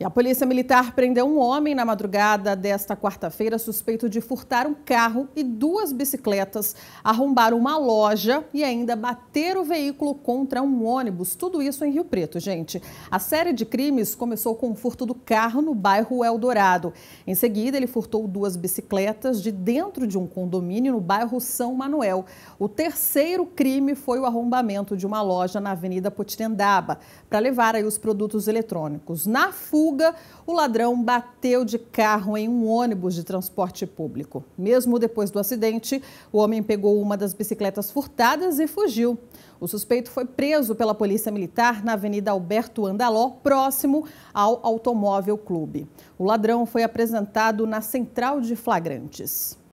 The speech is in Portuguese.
E a Polícia Militar prendeu um homem na madrugada desta quarta-feira suspeito de furtar um carro e duas bicicletas, arrombar uma loja e ainda bater o veículo contra um ônibus. Tudo isso em Rio Preto, gente. A série de crimes começou com o furto do carro no bairro Eldorado. Em seguida, ele furtou duas bicicletas de dentro de um condomínio no bairro São Manuel. O terceiro crime foi o arrombamento de uma loja na Avenida Potirendaba para levar aí os produtos eletrônicos. Na fuga fuga, o ladrão bateu de carro em um ônibus de transporte público. Mesmo depois do acidente, o homem pegou uma das bicicletas furtadas e fugiu. O suspeito foi preso pela Polícia Militar na Avenida Alberto Andaló, próximo ao Automóvel Clube. O ladrão foi apresentado na Central de Flagrantes.